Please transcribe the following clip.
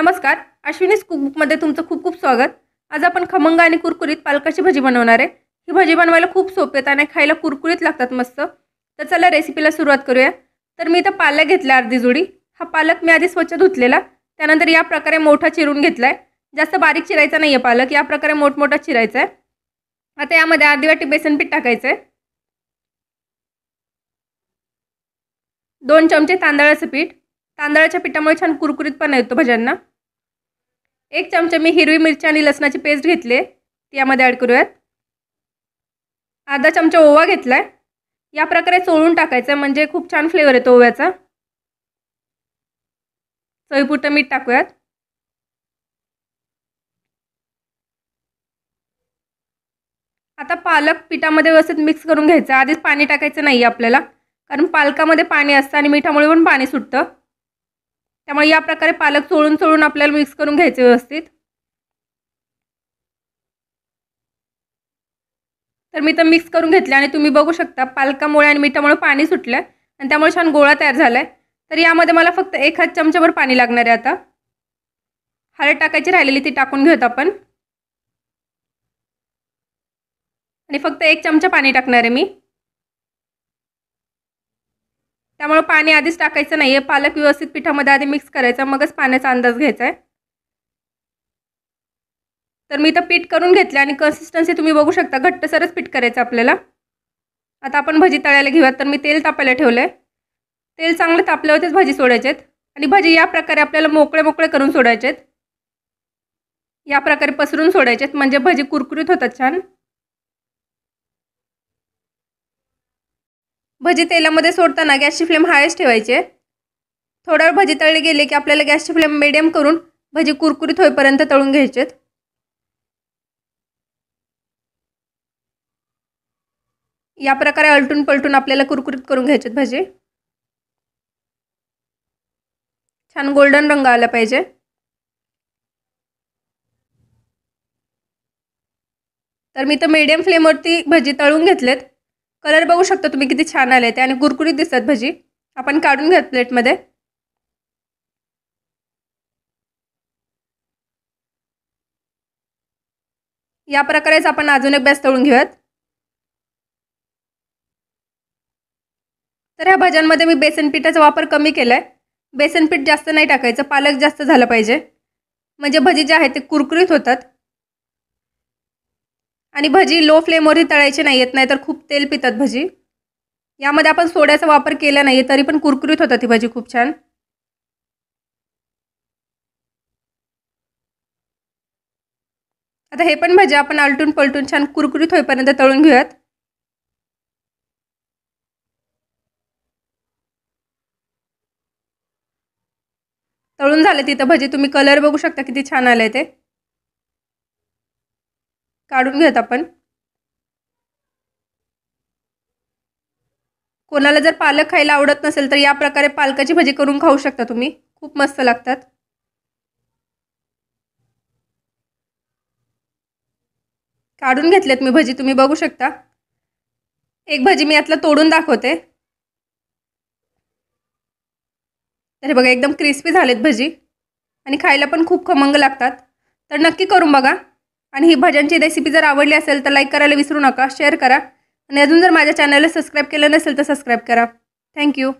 नमस्कार अश्विनीस कुकबुकमध्ये तुमचं खूप खूप स्वागत आज आपण खमंग आणि कुरकुरीत पालकाची भजी बनवणार आहे ही भजी बनवायला खूप सोपे आहेत आणि खायला कुरकुरीत लागतात मस्त तर चला रेसिपीला सुरुवात करूया तर मी इथं पालक घेतला अर्धी जोडी हा पालक मी आधी स्वच्छ धुतलेला त्यानंतर या प्रकारे मोठा चिरून घेतला आहे जास्त बारीक चिरायचा नाही आहे पालक या प्रकारे मोठमोठा चिरायचा आहे आता यामध्ये अर्धी वाटी बेसनपीठ टाकायचं आहे दोन चमचे तांदळाचं पीठ तांदळाच्या पिठामुळे छान कुरकुरीतपणा येतो भाज्यांना एक चमचा मी हिरवी मिरची आणि लसणाची पेस्ट घेतली ती यामध्ये ॲड करूयात अर्धा चमचा ओवा घेतला आहे या प्रकारे चोळून टाकायचं म्हणजे खूप छान फ्लेवर येतो ओव्याचा चवीपुरतं मीठ टाकूयात आता पालक पिठामध्ये व्यवस्थित मिक्स करून घ्यायचं आधीच पाणी टाकायचं नाही आपल्याला कारण पालकामध्ये पाणी असतं आणि मिठामुळे पण पाणी सुटतं त्यामुळे या प्रकारे पालक चोळून चोळून आपल्याला मिक्स करून घ्यायचे व्यवस्थित तर मी तर मिक्स करून घेतले आणि तुम्ही बघू शकता पालकामुळे आणि मिठामुळे पाणी सुटलं आणि त्यामुळे छान गोळा तयार झाला आहे तर यामध्ये मला फक्त एक हात चमच्याभर पाणी लागणार आहे आता हळद टाकायची राहिलेली ती टाकून घेऊत आपण आणि फक्त एक चमचा पाणी टाकणार आहे मी त्यामुळे पाणी आधीच टाकायचं नाही आहे पालक व्यवस्थित पिठामध्ये आधी मिक्स करायचा मगच पाण्याचा अंदाज घ्यायचा आहे तर मी तर पीठ करून घेतलं आणि कन्सिस्टन्सी तुम्ही बघू शकता घट्टसरच पीठ करायचं आपल्याला आता आपण भजी तळायला घेऊयात तर मी तेल तापायला ठेवलं आहे तेल चांगलं तापल्यावरतीच भजी सोडायचे आहेत आणि भजी या प्रकारे आपल्याला मोकळे मोकळे करून सोडायचे आहेत या प्रकारे पसरून सोडायचे आहेत म्हणजे भजी कुरकुरीत होतात छान भजी तेलामध्ये सोडताना गॅसची फ्लेम हायच ठेवायचे थोडा वेळ भजी तळले गेले की आपल्याला गॅसची फ्लेम मिडियम करून भजी कुरकुरीत होईपर्यंत तळून घ्यायचे या प्रकारे अलटून पलटून आपल्याला कुरकुरीत करून घ्यायचेत भजी छान गोल्डन रंग आला पाहिजे तर मी तर मीडियम फ्लेमवरती भजी तळून घेतलेत कलर बघू शकता तुम्ही किती छान आले ते आणि कुरकुरीत दिसतात भजी आपण काढून घ्या प्लेटमध्ये या प्रकारेच आपण अजून एक बॅस तळून घेऊयात तर ह्या भाज्यांमध्ये मी बेसन पिठाचा वापर कमी केलाय बेसन पीठ जास्त नाही टाकायचं पालक जास्त झालं पाहिजे म्हणजे भजी जे आहेत ते कुरकुरीत होतात आणि भजी लो फ्लेमवरही तळायची नाही येत नाही तर खूप तेल पितात भजी यामध्ये आपण सोड्याचा वापर केला नाही तरी पण कुरकुरीत होतात ही भजी खूप छान आता हे पण भजी आपण आलटून पलटून छान कुरकुरीत होईपर्यंत तळून घेऊयात तळून झाले तिथं भजी तुम्ही कलर बघू शकता किती छान आले ते काढून घेत आपण कोणाला जर पालक खायला आवडत नसेल तर या प्रकारे पालकाची भजी करून खाऊ शकता तुम्ही खूप मस्त लागतात काढून घेतलेत मी भजी तुम्ही बघू शकता एक भजी मी यातला तोडून दाखवते तर बघा एकदम क्रिस्पी झालेत भजी आणि खायला पण खूप खमंग लागतात तर नक्की करून बघा आणि ही भजनची रेसिपी जर आवडली असेल तर लाईक करायला विसरू नका शेअर करा आणि अजून जर माझ्या चॅनलला सबस्क्राईब केलं नसेल तर सबस्क्राईब करा थँक्यू